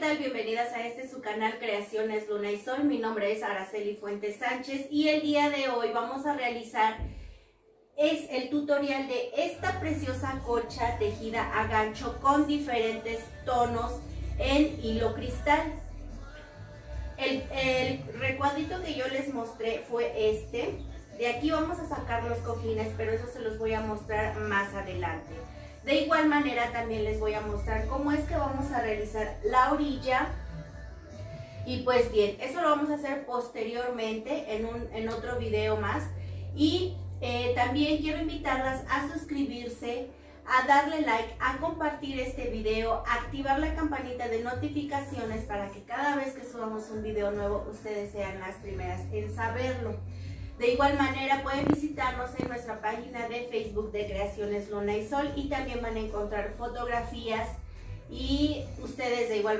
tal? Bienvenidas a este su canal Creaciones Luna y Sol. Mi nombre es Araceli Fuentes Sánchez y el día de hoy vamos a realizar es el tutorial de esta preciosa cocha tejida a gancho con diferentes tonos en hilo cristal. El, el recuadrito que yo les mostré fue este. De aquí vamos a sacar los cojines, pero eso se los voy a mostrar más adelante. De igual manera también les voy a mostrar cómo es que vamos a realizar la orilla. Y pues bien, eso lo vamos a hacer posteriormente en, otro video más. Y eh, también quiero invitarlas a suscribirse, a darle like, a compartir este video, a activar la campanita de notificaciones para que cada vez que subamos un video nuevo ustedes sean las primeras en saberlo. De igual manera pueden visitarnos en nuestra página de Facebook de Creaciones Luna y Sol y también van a encontrar fotografías y ustedes de igual,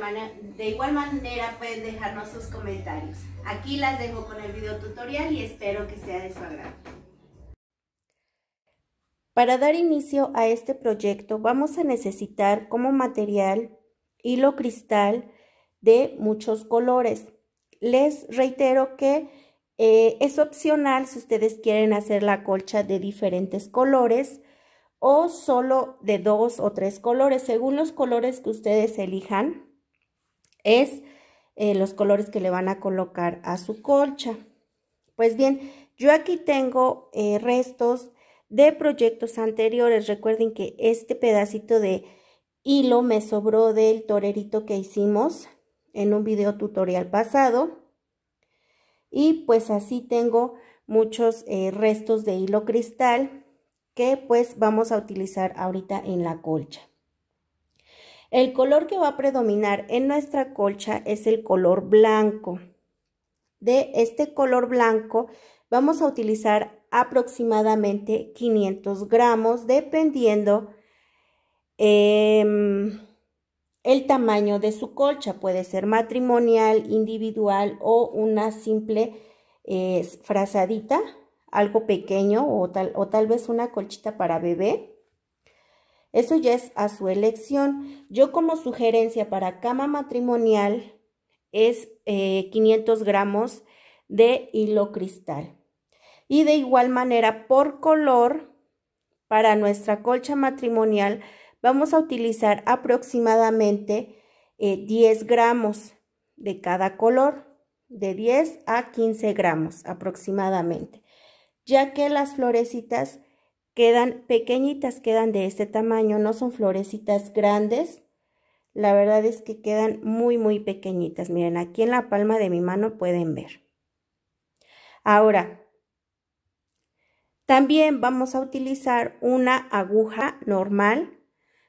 de igual manera pueden dejarnos sus comentarios. Aquí las dejo con el video tutorial y espero que sea de su agrado. Para dar inicio a este proyecto vamos a necesitar como material hilo cristal de muchos colores. Les reitero que eh, es opcional si ustedes quieren hacer la colcha de diferentes colores o solo de dos o tres colores, según los colores que ustedes elijan, es eh, los colores que le van a colocar a su colcha. Pues bien, yo aquí tengo eh, restos de proyectos anteriores. Recuerden que este pedacito de hilo me sobró del torerito que hicimos en un video tutorial pasado y pues así tengo muchos eh, restos de hilo cristal que pues vamos a utilizar ahorita en la colcha. El color que va a predominar en nuestra colcha es el color blanco. De este color blanco vamos a utilizar aproximadamente 500 gramos dependiendo em, el tamaño de su colcha puede ser matrimonial, individual o una simple eh, frazadita, algo pequeño o tal, o tal vez una colchita para bebé. Eso ya es a su elección. Yo como sugerencia para cama matrimonial es 500 eh, gramos de hilo cristal. Y de igual manera por color, para nuestra colcha matrimonial vamos a utilizar aproximadamente 10 eh, gramos de cada color, de 10 a 15 gramos aproximadamente, ya que las florecitas quedan pequeñitas, quedan de este tamaño, no son florecitas grandes. La verdad es que quedan muy, muy pequeñitas. Miren, aquí en la palma de mi mano pueden ver. Ahora, también vamos a utilizar una aguja normal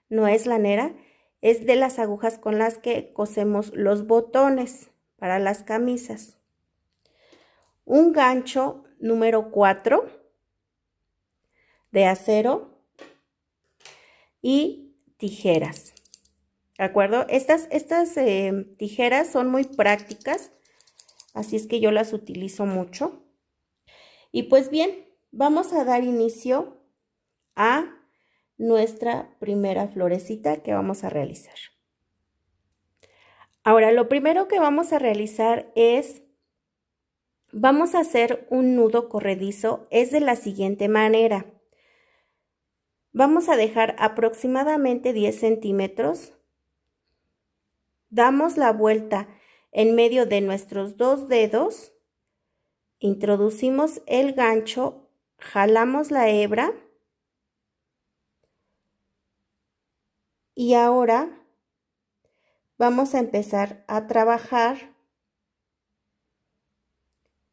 no es lanera, es de las agujas con las que cosemos los botones para las camisas. Un gancho número 4 de acero y tijeras. ¿De acuerdo? Estas, estas eh, tijeras son muy prácticas, así es que yo las utilizo mucho. Y pues bien, vamos a dar inicio a nuestra primera florecita que vamos a realizar. Ahora, lo primero que vamos a realizar es, vamos a hacer un nudo corredizo, es de la siguiente manera. Vamos a dejar aproximadamente 10 centímetros. Damos la vuelta en medio de nuestros dos dedos. Introducimos el gancho, jalamos la hebra Y ahora vamos a empezar a trabajar.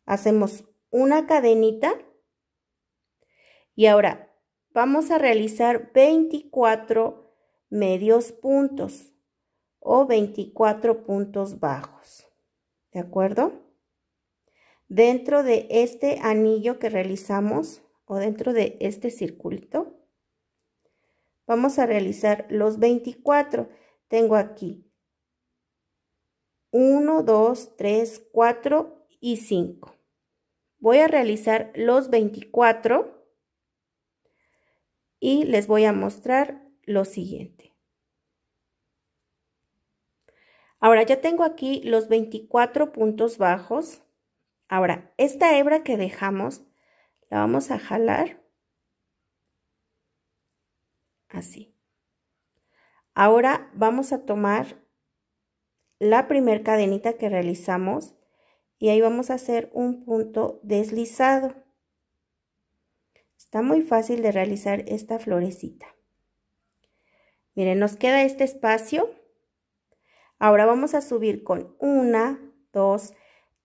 Hacemos una cadenita. Y ahora vamos a realizar 24 medios puntos o 24 puntos bajos. ¿De acuerdo? Dentro de este anillo que realizamos o dentro de este circulito Vamos a realizar los 24. Tengo aquí 1, 2, 3, 4 y 5. Voy a realizar los 24 y les voy a mostrar lo siguiente. Ahora ya tengo aquí los 24 puntos bajos. Ahora, esta hebra que dejamos la vamos a jalar Así. Ahora vamos a tomar la primer cadenita que realizamos y ahí vamos a hacer un punto deslizado. Está muy fácil de realizar esta florecita. Miren, nos queda este espacio. Ahora vamos a subir con una, dos,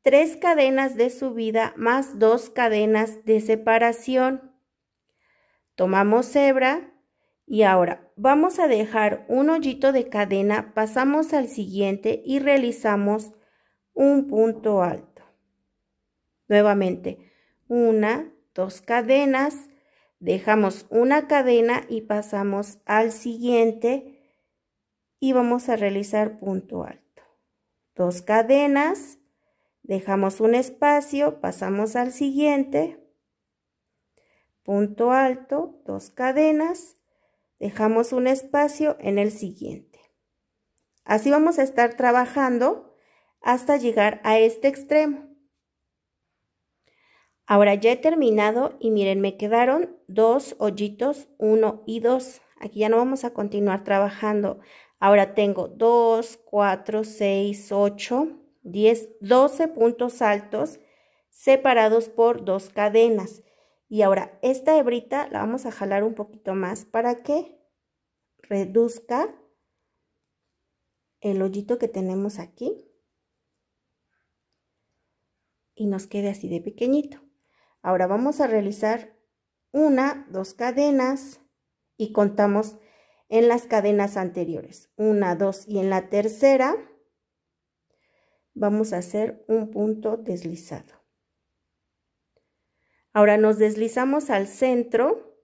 tres cadenas de subida más dos cadenas de separación. Tomamos hebra y ahora vamos a dejar un hoyito de cadena, pasamos al siguiente y realizamos un punto alto. Nuevamente, una, dos cadenas, dejamos una cadena y pasamos al siguiente y vamos a realizar punto alto. Dos cadenas, dejamos un espacio, pasamos al siguiente, punto alto, dos cadenas, Dejamos un espacio en el siguiente. Así vamos a estar trabajando hasta llegar a este extremo. Ahora ya he terminado y miren, me quedaron dos hoyitos, uno y dos. Aquí ya no vamos a continuar trabajando. Ahora tengo dos, cuatro, seis, ocho, diez, doce puntos altos separados por dos cadenas. Y ahora esta hebrita la vamos a jalar un poquito más para que reduzca el hoyito que tenemos aquí y nos quede así de pequeñito. Ahora vamos a realizar una, dos cadenas y contamos en las cadenas anteriores. Una, dos y en la tercera vamos a hacer un punto deslizado. Ahora nos deslizamos al centro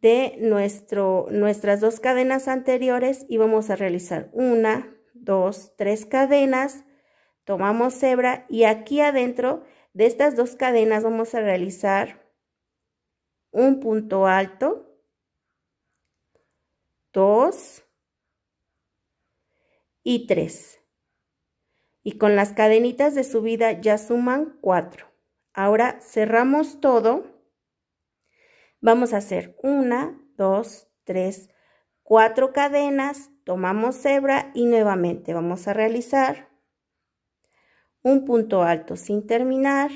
de nuestras dos cadenas anteriores y vamos a realizar una, dos, tres cadenas, tomamos cebra y aquí adentro de estas dos cadenas vamos a realizar un punto alto, dos y tres y con las cadenitas de subida ya suman 4. Ahora cerramos todo. Vamos a hacer 1, 2, 3, 4 cadenas, tomamos hebra y nuevamente vamos a realizar un punto alto sin terminar,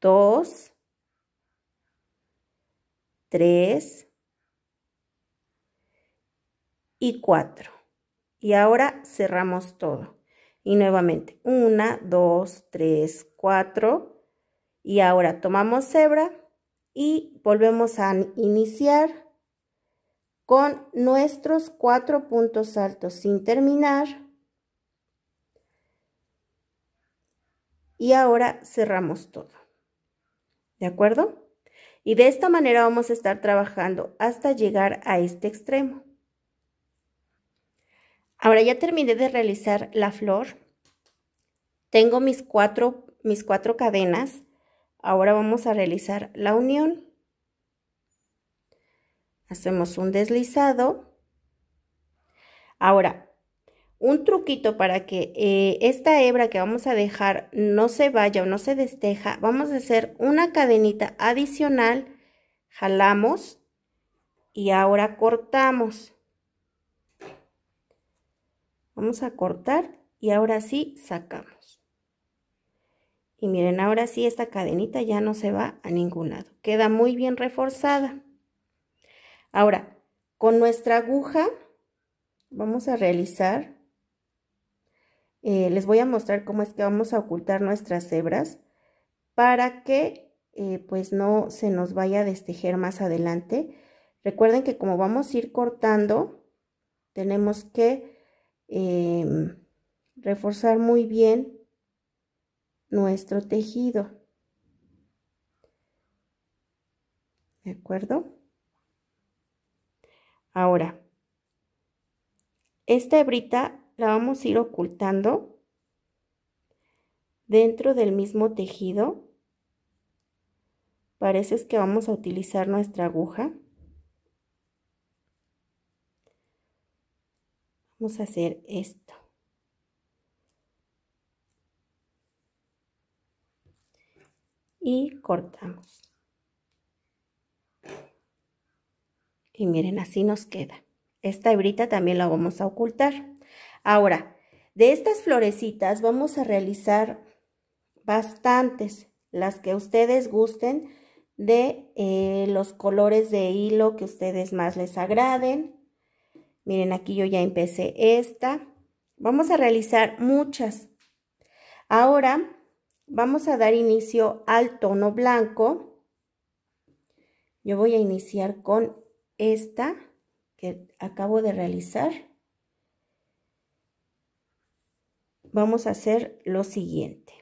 2, 3 y 4. Y ahora cerramos todo. Y nuevamente, una 2, 3, 4. Y ahora tomamos cebra y volvemos a iniciar con nuestros cuatro puntos altos sin terminar. Y ahora cerramos todo. ¿De acuerdo? Y de esta manera vamos a estar trabajando hasta llegar a este extremo. Ahora ya terminé de realizar la flor. Tengo mis cuatro, mis cadenas. Ahora vamos a realizar la unión. Hacemos un deslizado. Ahora, un truquito para que eh, esta hebra que vamos a dejar no se vaya o no se desteja, vamos a hacer una cadenita adicional, jalamos y ahora cortamos. Vamos a cortar y ahora sí sacamos. Y miren, ahora sí esta cadenita ya no se va a ningún lado. Queda muy bien reforzada. Ahora, con nuestra aguja vamos a realizar, eh, les voy a mostrar cómo es que vamos a ocultar nuestras hebras para que eh, pues no se nos vaya a destejer más adelante. Recuerden que como vamos a ir cortando, tenemos que Em, reforzar muy bien nuestro tejido. ¿De acuerdo? Ahora, esta hebrita la vamos a ir ocultando dentro del mismo tejido. Parece que vamos a utilizar nuestra aguja. Vamos a hacer esto. Y cortamos. Y miren, así nos queda. Esta hebrita también la vamos a ocultar. Ahora, de estas florecitas vamos a realizar bastantes, las que ustedes gusten de eh, los colores de hilo que ustedes más les agraden. Miren, aquí yo ya empecé esta. Vamos a realizar muchas. Ahora vamos a dar inicio al tono blanco. Yo voy a iniciar con esta que acabo de realizar. Vamos a hacer lo siguiente.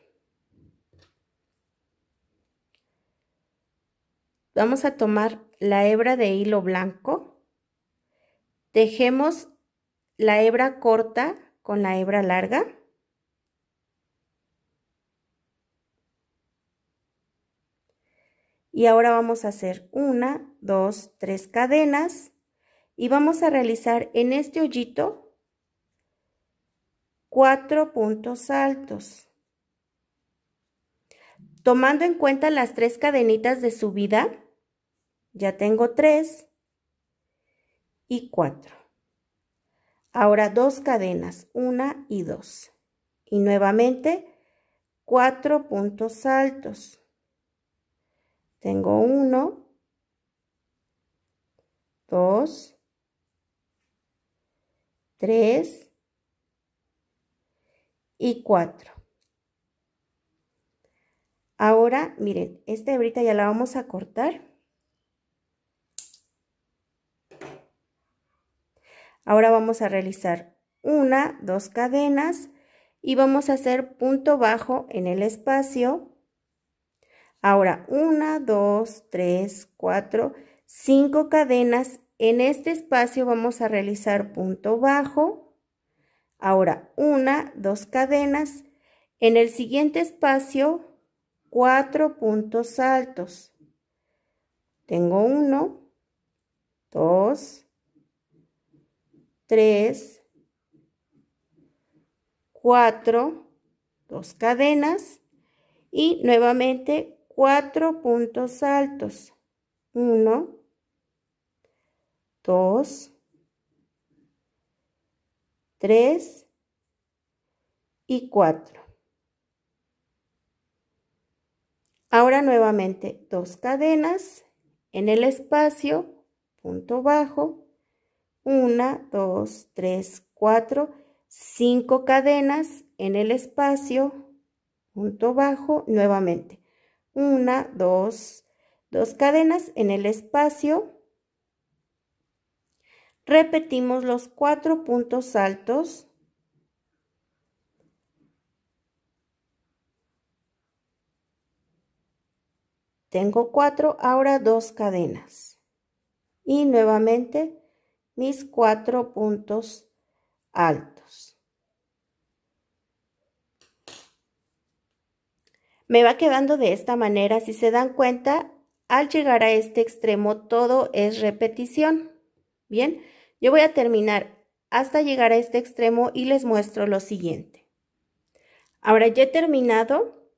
Vamos a tomar la hebra de hilo blanco Tejemos la hebra corta con la hebra larga. Y ahora vamos a hacer una, dos, tres cadenas y vamos a realizar en este hoyito cuatro puntos altos. Tomando en cuenta las tres cadenitas de subida, ya tengo tres, y 4. Ahora dos cadenas, 1 y 2. Y nuevamente cuatro puntos altos. Tengo 1, 2, 3 y 4. Ahora, miren, esta ahorita ya la vamos a cortar. Ahora vamos a realizar una, dos cadenas y vamos a hacer punto bajo en el espacio. Ahora una, dos, tres, cuatro, cinco cadenas. En este espacio vamos a realizar punto bajo. Ahora una, dos cadenas. En el siguiente espacio, cuatro puntos altos. Tengo uno, dos, 3, 4, dos cadenas y nuevamente cuatro puntos altos. 1, 2, 3 y 4. Ahora nuevamente dos cadenas en el espacio, punto bajo, 1, 2, 3, 4, 5 cadenas en el espacio, punto bajo, nuevamente. 1, 2, 2 cadenas en el espacio. Repetimos los cuatro puntos altos. Tengo 4, ahora dos cadenas. Y nuevamente mis cuatro puntos altos. Me va quedando de esta manera. Si se dan cuenta, al llegar a este extremo todo es repetición. Bien, yo voy a terminar hasta llegar a este extremo y les muestro lo siguiente. Ahora ya he terminado.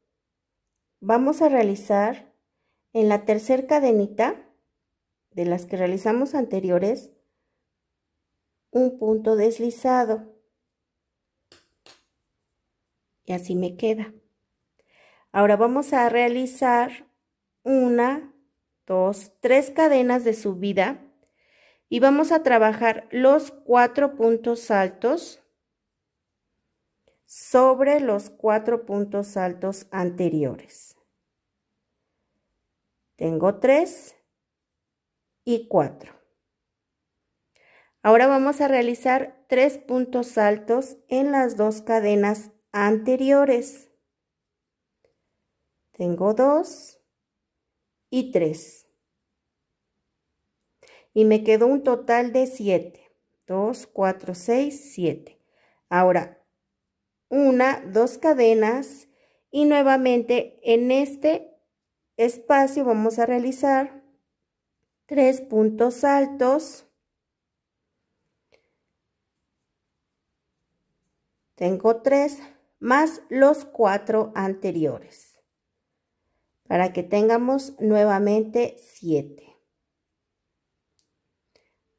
Vamos a realizar en la tercera cadenita de las que realizamos anteriores un punto deslizado. Y así me queda. Ahora vamos a realizar una, dos, tres cadenas de subida y vamos a trabajar los cuatro puntos altos sobre los cuatro puntos altos anteriores. Tengo tres y cuatro. Ahora vamos a realizar tres puntos altos en las dos cadenas anteriores. Tengo dos y tres. Y me quedó un total de siete. 2, 4, 6, 7. Ahora, una, dos cadenas y nuevamente en este espacio vamos a realizar tres puntos altos Tengo 3 más los 4 anteriores para que tengamos nuevamente 7.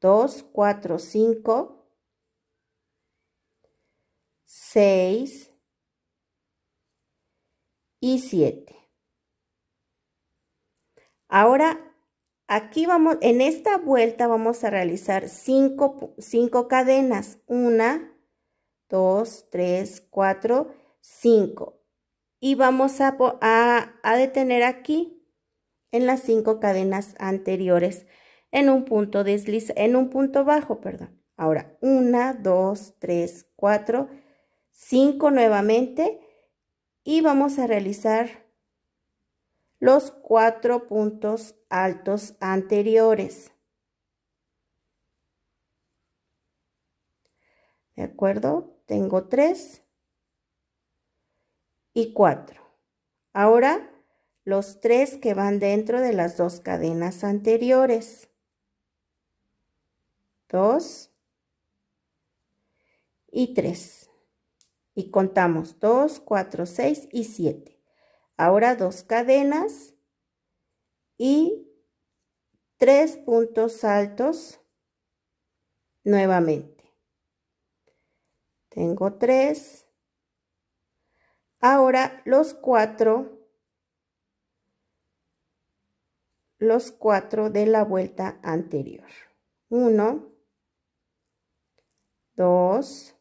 2, 4, 5, 6 y 7. Ahora, aquí vamos, en esta vuelta vamos a realizar 5 cadenas. 1, 2, 3, 4, 5. Y vamos a, detener aquí en las 5 cadenas anteriores en un punto desliza en un punto bajo, perdón. Ahora, 1, 2, 3, 4, 5 nuevamente y vamos a realizar los 4 puntos altos anteriores. ¿De acuerdo? tengo 3 y 4. Ahora los 3 que van dentro de las dos cadenas anteriores. 2 y 3. Y contamos 2, 4, 6 y 7. Ahora dos cadenas y tres puntos altos nuevamente tengo 3. Ahora los 4, los 4 de la vuelta anterior. 1, 2,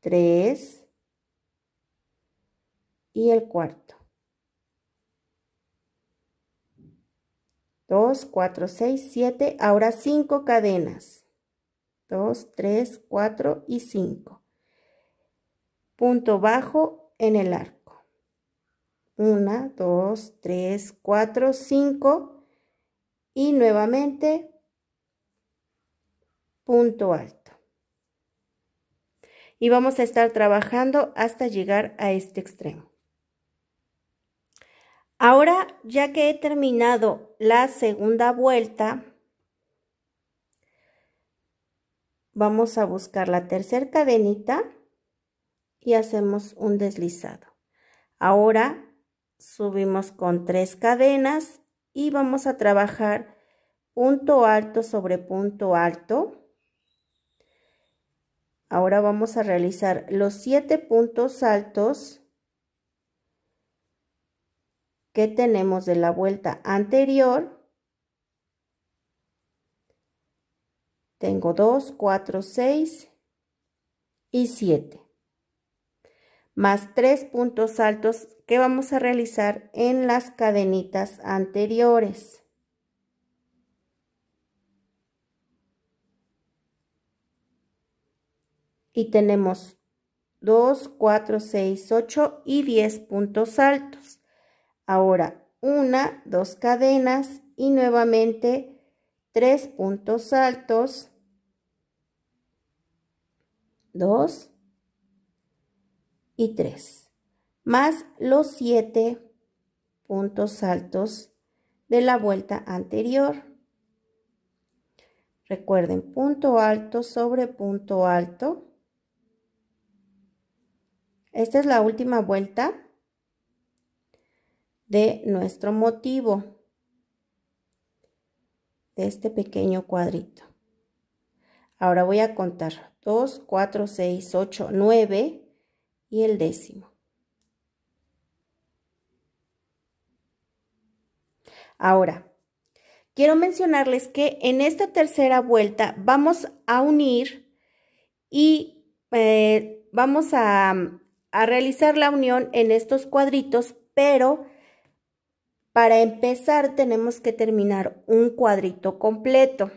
3 y el cuarto. 2, 4, 6, 7, ahora 5 cadenas. 2, 3, 4 y 5. Punto bajo en el arco. 1, 2, 3, 4, 5 y nuevamente punto alto. Y vamos a estar trabajando hasta llegar a este extremo. Ahora, ya que he terminado la segunda vuelta, vamos a buscar la tercera cadenita y hacemos un deslizado. Ahora subimos con tres cadenas y vamos a trabajar punto alto sobre punto alto. Ahora vamos a realizar los siete puntos altos que tenemos de la vuelta anterior Tengo 2, 4, 6 y 7. Más 3 puntos altos que vamos a realizar en las cadenitas anteriores. Y tenemos 2, 4, 6, 8 y 10 puntos altos. Ahora una, dos cadenas y nuevamente tres puntos altos 2 y 3, más los 7 puntos altos de la vuelta anterior. Recuerden, punto alto sobre punto alto. Esta es la última vuelta de nuestro motivo, de este pequeño cuadrito. Ahora voy a contar 2, 4, 6, 8, 9 y el décimo. Ahora, quiero mencionarles que en esta tercera vuelta vamos a unir y eh, vamos a realizar la unión en estos cuadritos, pero para empezar tenemos que terminar un cuadrito completo.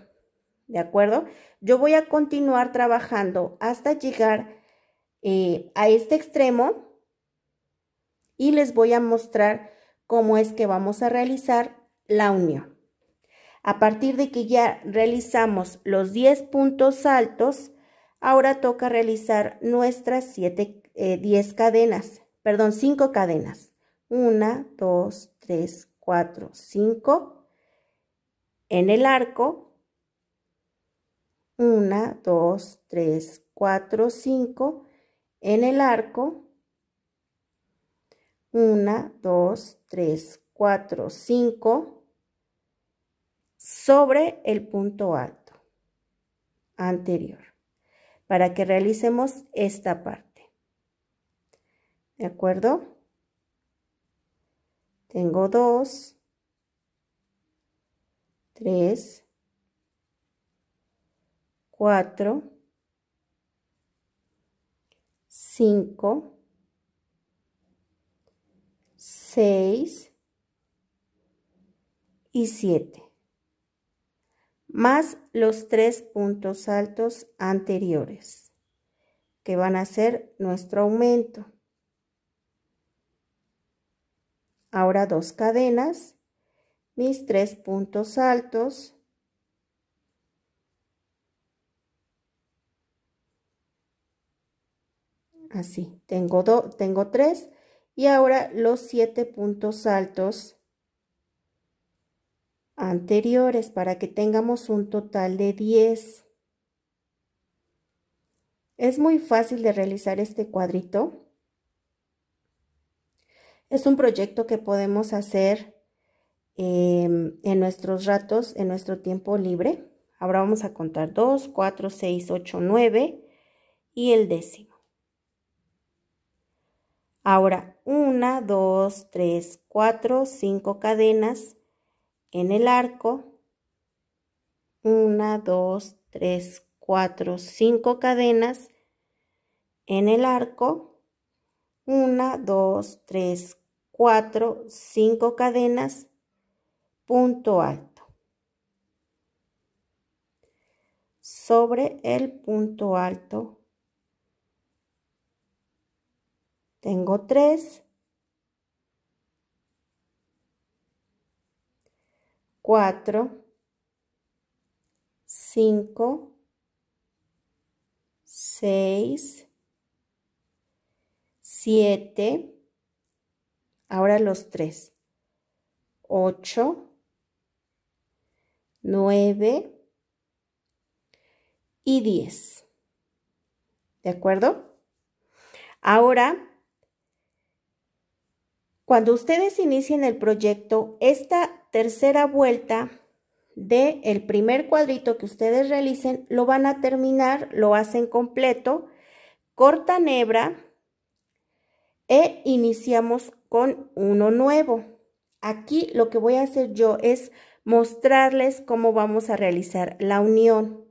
¿de acuerdo? Yo voy a continuar trabajando hasta llegar eh, a este extremo y les voy a mostrar cómo es que vamos a realizar la unión. A partir de que ya realizamos los 10 puntos altos, ahora toca realizar nuestras 7, 10 eh, cadenas, perdón, 5 cadenas. 1, 2, 3, 4, 5 en el arco 1, 2, 3, 4, 5 en el arco. 1, 2, 3, 4, 5 sobre el punto alto anterior para que realicemos esta parte. ¿De acuerdo? Tengo 2, 3, 4, 5, 6 y 7, más los tres puntos altos anteriores, que van a ser nuestro aumento. Ahora dos cadenas, mis tres puntos altos, así. Tengo, dos, tengo tres y ahora los siete puntos altos anteriores para que tengamos un total de 10. Es muy fácil de realizar este cuadrito. Es un proyecto que podemos hacer em, en nuestros ratos, en nuestro tiempo libre. Ahora vamos a contar 2, 4, 6, 8, 9 y el décimo. Ahora, 1, 2, 3, 4, 5 cadenas en el arco. 1, 2, 3, 4, 5 cadenas en el arco. 1, 2, 3, 4, 5 cadenas, punto alto. Sobre el punto alto Tengo tres. Cuatro. Cinco. Seis. Siete. Ahora los tres. Ocho. Nueve. Y diez. ¿De acuerdo? Ahora cuando ustedes inicien el proyecto, esta tercera vuelta del el primer cuadrito que ustedes realicen, lo van a terminar, lo hacen completo, cortan hebra e iniciamos con uno nuevo. Aquí lo que voy a hacer yo es mostrarles cómo vamos a realizar la unión.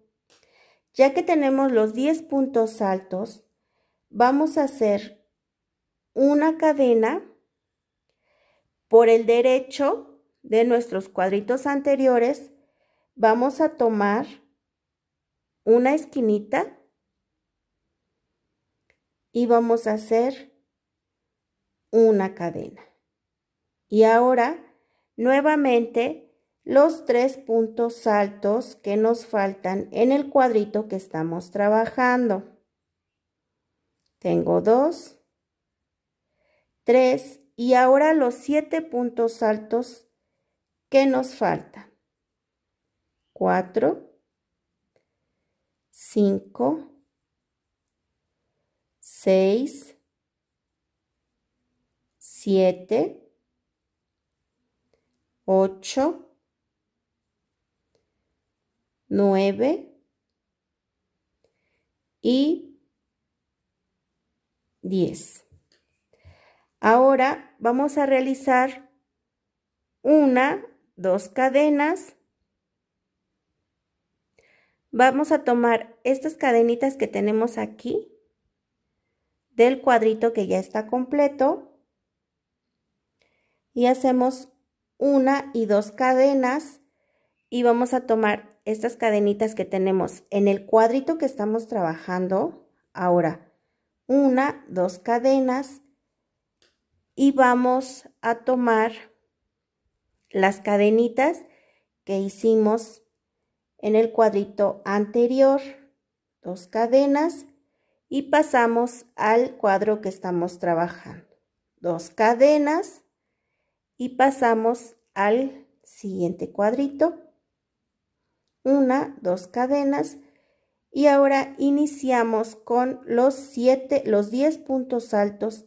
Ya que tenemos los 10 puntos altos, vamos a hacer una cadena por el derecho de nuestros cuadritos anteriores, vamos a tomar una esquinita y vamos a hacer una cadena. Y ahora, nuevamente, los tres puntos altos que nos faltan en el cuadrito que estamos trabajando. Tengo dos, tres y ahora los siete puntos altos que nos faltan. 4, 5, 6, 7, 8, 9 y 10. Ahora vamos a realizar una, dos cadenas. Vamos a tomar estas cadenitas que tenemos aquí del cuadrito que ya está completo y hacemos una y dos cadenas y vamos a tomar estas cadenitas que tenemos en el cuadrito que estamos trabajando ahora una, dos cadenas y vamos a tomar las cadenitas que hicimos en el cuadrito anterior, dos cadenas y pasamos al cuadro que estamos trabajando, dos cadenas y pasamos al siguiente cuadrito, una, dos cadenas y ahora iniciamos con los 7, los 10 puntos altos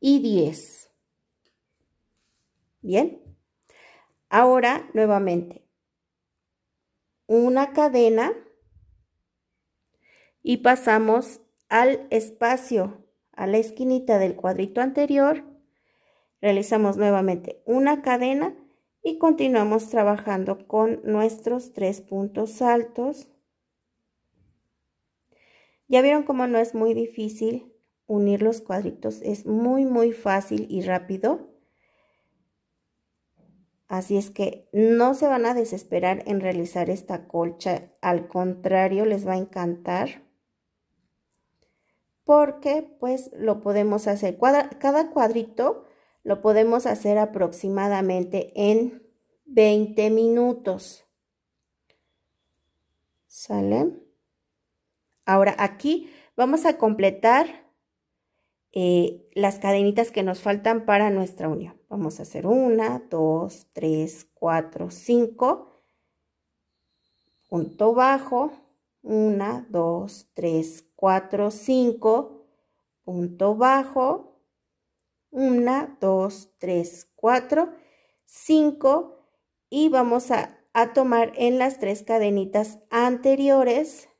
y 10. Bien. Ahora, nuevamente, una cadena y pasamos al espacio, a la esquinita del cuadrito anterior. Realizamos nuevamente una cadena y continuamos trabajando con nuestros tres puntos altos. Ya vieron cómo no es muy difícil unir los cuadritos. Es muy, muy fácil y rápido. Así es que no se van a desesperar en realizar esta colcha. Al contrario, les va a encantar. Porque pues lo podemos hacer. cada cuadrito lo podemos hacer aproximadamente en 20 minutos. ¿Sale? Ahora aquí vamos a completar eh, las cadenitas que nos faltan para nuestra unión. Vamos a hacer 1, 2, 3, 4, 5, punto bajo, 1, 2, 3, 4, 5, punto bajo, 1, 2, 3, 4, 5, y vamos a tomar en las tres cadenitas anteriores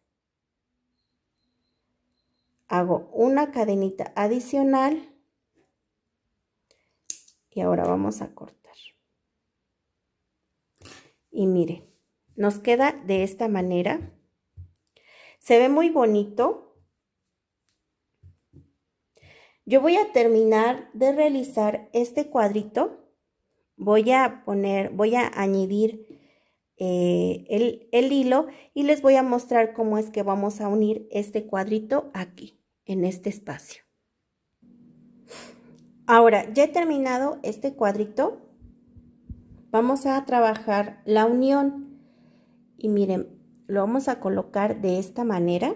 hago una cadenita adicional y ahora vamos a cortar y mire nos queda de esta manera se ve muy bonito yo voy a terminar de realizar este cuadrito voy a poner voy a añadir eh, el, el hilo y les voy a mostrar cómo es que vamos a unir este cuadrito aquí, en este espacio. Ahora, ya he terminado este cuadrito. Vamos a trabajar la unión. Y miren, lo vamos a colocar de esta manera.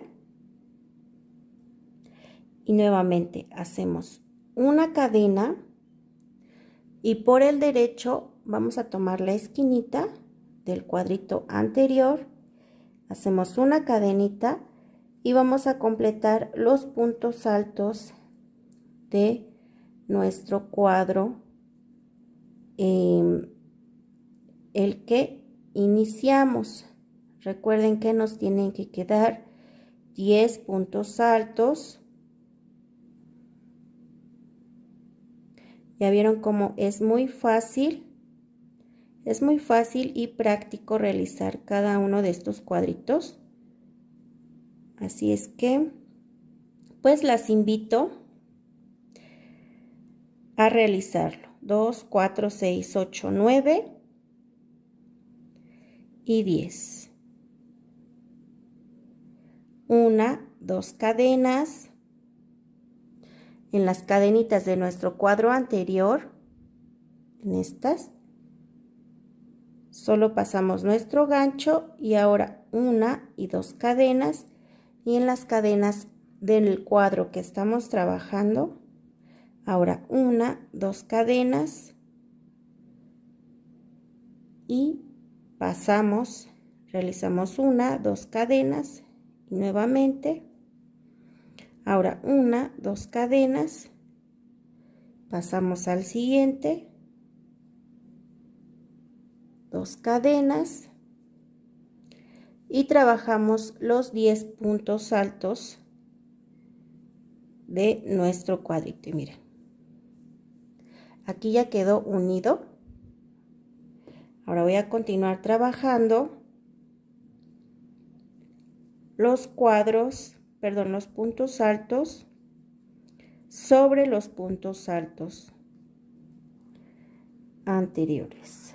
Y nuevamente hacemos una cadena. Y por el derecho vamos a tomar la esquinita del cuadrito anterior, hacemos una cadenita y vamos a completar los puntos altos de nuestro cuadro em, el que iniciamos recuerden que nos tienen que quedar 10 puntos altos ya vieron cómo es muy fácil es muy fácil y práctico realizar cada uno de estos cuadritos. Así es que, pues las invito a realizarlo. 2, 4, 6, 8, 9 y 10. Una, dos cadenas. En las cadenitas de nuestro cuadro anterior, en estas, Solo pasamos nuestro gancho y ahora una y dos cadenas y en las cadenas del cuadro que estamos trabajando, ahora una, dos cadenas y pasamos, realizamos una, dos cadenas nuevamente, ahora una, dos cadenas, pasamos al siguiente dos cadenas y trabajamos los 10 puntos altos de nuestro cuadrito y miren aquí ya quedó unido ahora voy a continuar trabajando los cuadros perdón los puntos altos sobre los puntos altos anteriores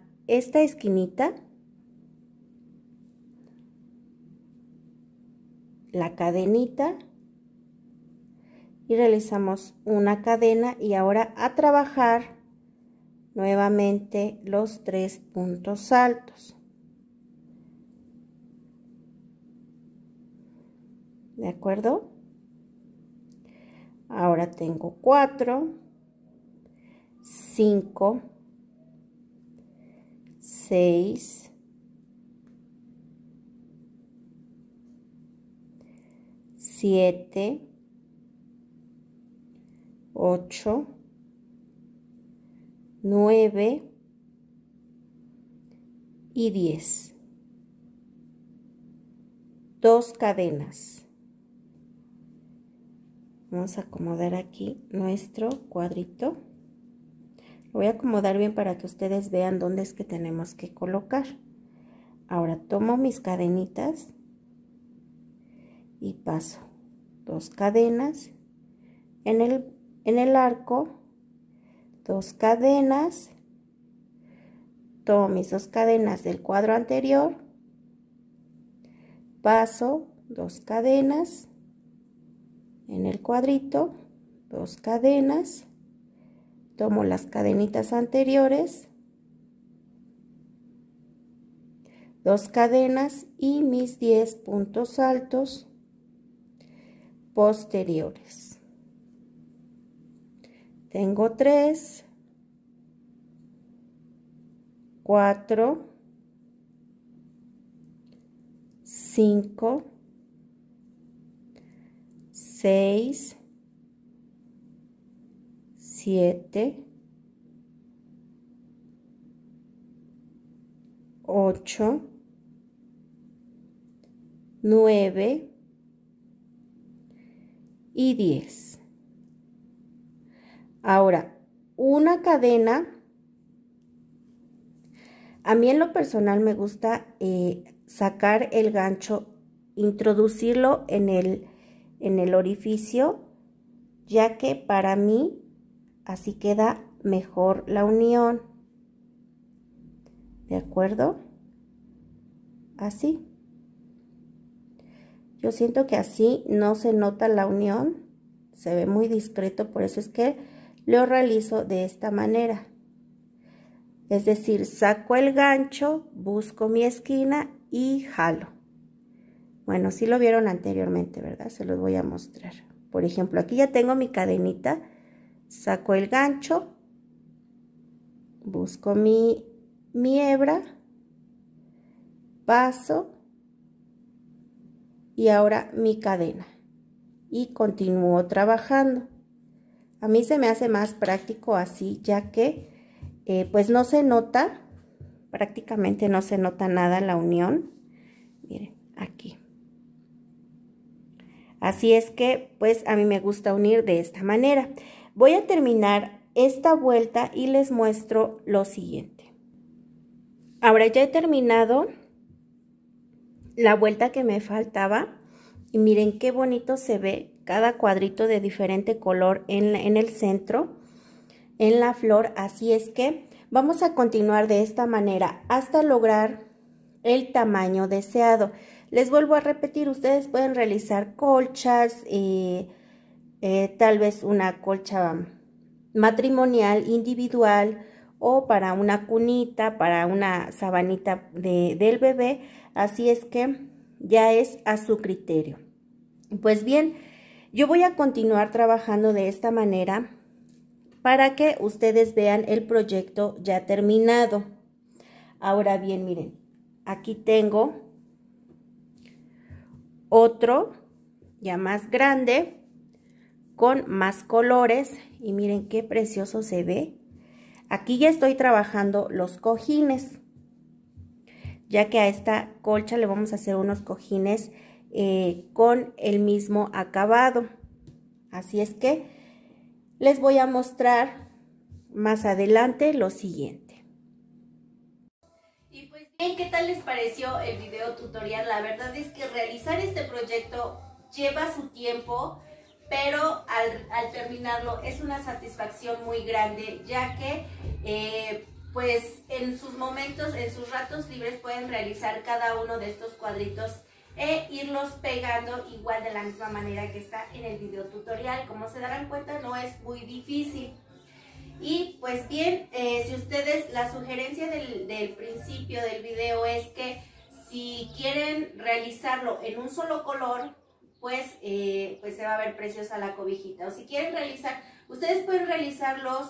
esta esquinita, la cadenita y realizamos una cadena y ahora a trabajar nuevamente los tres puntos altos. ¿De acuerdo? Ahora tengo cuatro, cinco. 6, 7, 8, 9 y 10. Dos cadenas. Vamos a acomodar aquí nuestro cuadrito. Voy a acomodar bien para que ustedes vean dónde es que tenemos que colocar. Ahora tomo mis cadenitas y paso dos cadenas en el, en el arco, dos cadenas, tomo mis dos cadenas del cuadro anterior, paso dos cadenas en el cuadrito, dos cadenas, tomo las cadenitas anteriores, dos cadenas y mis 10 puntos altos posteriores. Tengo 3, 4, 5, 6, 7, 8, 9 y 10. Ahora, una cadena, a mí en lo personal me gusta eh, sacar el gancho, introducirlo en el, en el orificio, ya que para mí Así queda mejor la unión. ¿De acuerdo? Así. Yo siento que así no se nota la unión. Se ve muy discreto, por eso es que lo realizo de esta manera. Es decir, saco el gancho, busco mi esquina y jalo. Bueno, si lo vieron anteriormente, ¿verdad? Se los voy a mostrar. Por ejemplo, aquí ya tengo mi cadenita saco el gancho, busco mi, mi hebra, paso y ahora mi cadena y continúo trabajando. A mí se me hace más práctico así ya que eh, pues no se nota, prácticamente no se nota nada la unión. Miren, aquí. Así es que pues a mí me gusta unir de esta manera. Voy a terminar esta vuelta y les muestro lo siguiente. Ahora ya he terminado la vuelta que me faltaba y miren qué bonito se ve cada cuadrito de diferente color en, el centro, en la flor. Así es que vamos a continuar de esta manera hasta lograr el tamaño deseado. Les vuelvo a repetir, ustedes pueden realizar colchas, eh, eh, tal vez una colcha matrimonial individual o para una cunita, para una sabanita del bebé, así es que ya es a su criterio. Pues bien, yo voy a continuar trabajando de esta manera para que ustedes vean el proyecto ya terminado. Ahora bien, miren, aquí tengo otro ya más grande con más colores y miren qué precioso se ve. Aquí ya estoy trabajando los cojines, ya que a esta colcha le vamos a hacer unos cojines eh, con el mismo acabado. Así es que les voy a mostrar más adelante lo siguiente. Y pues bien, ¿qué tal les pareció el video tutorial? La verdad es que realizar este proyecto lleva su tiempo, pero al, terminarlo es una satisfacción muy grande, ya que eh, pues en sus momentos, en sus ratos libres pueden realizar cada uno de estos cuadritos e irlos pegando igual de la misma manera que está en el video tutorial. Como se darán cuenta no es muy difícil. Y pues bien, eh, si ustedes, la sugerencia del principio del video es que si quieren realizarlo en un solo color, pues, eh, pues se va a ver preciosa la cobijita. O si quieren realizar, ustedes pueden realizar los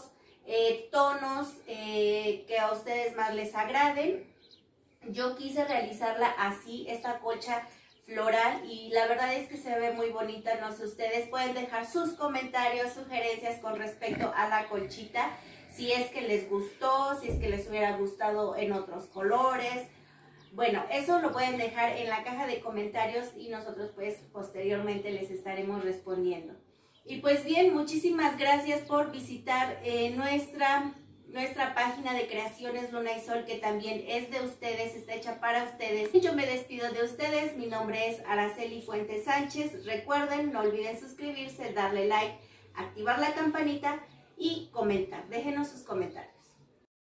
eh, tonos eh, que a ustedes más les agraden. Yo quise realizarla así, esta colcha floral y la verdad es que se ve muy bonita, no sé, ustedes pueden dejar sus comentarios, sugerencias con respecto a la colchita, si es que les gustó, si es que les hubiera gustado en otros colores, bueno, eso lo pueden dejar en la caja de comentarios y nosotros pues posteriormente les estaremos respondiendo. Y pues bien, muchísimas gracias por visitar eh, nuestra, nuestra página de Creaciones Luna y Sol, que también es de ustedes, está hecha para ustedes. Yo me despido de ustedes, mi nombre es Araceli Fuentes Sánchez. Recuerden, no olviden suscribirse, darle like, activar la campanita y comentar. Déjenos sus comentarios.